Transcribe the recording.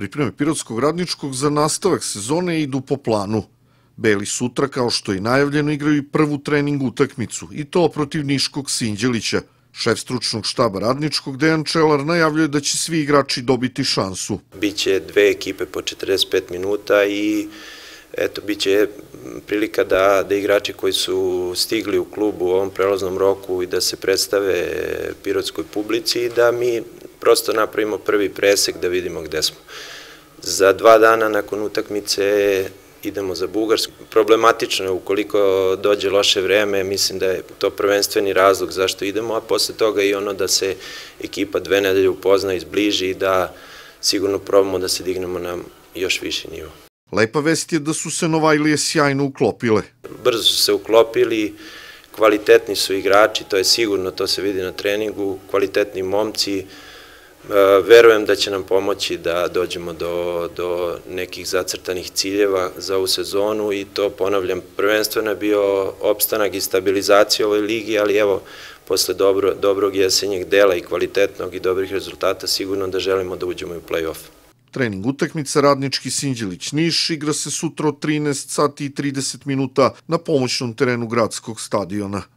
Pripreme Pirotskog radničkog za nastavak sezone idu po planu. Beli sutra, kao što je najavljeno, igraju i prvu trening utakmicu, i to protiv Niškog Sinđelića. Šef stručnog štaba radničkog Dejan Čelar najavljuje da će svi igrači dobiti šansu. Biće dve ekipe po 45 minuta i eto, biće prilika da, da igrači koji su stigli u klubu u ovom prelaznom roku i da se predstave pirotskoj publici i da mi prosto napravimo prvi presek da vidimo gde smo. Za dva dana nakon utakmice idemo za Bugarsku. Problematično je ukoliko dođe loše vreme, mislim da je to prvenstveni razlog zašto idemo, a posle toga i ono da se ekipa dve nedelje upozna, izbliži i da sigurno probamo da se dignemo na još viši nivo. Lepa vest je da su se Novajlije sjajno uklopile. Brzo su se uklopili, kvalitetni su igrači, to je sigurno, to se vidi na treningu, kvalitetni momci, Verujem da će nam pomoći da dođemo do, do nekih zacrtanih ciljeva za ovu sezonu i to ponavljam, prvenstveno je bio opstanak i stabilizacija ovoj ligi, ali evo, posle dobro, dobrog jesenjeg dela i kvalitetnog i dobrih rezultata sigurno da želimo da uđemo i u play-off. Trening utakmice Radnički Sinđelić Niš igra se sutra od 13 sati i 30 minuta na pomoćnom terenu gradskog stadiona.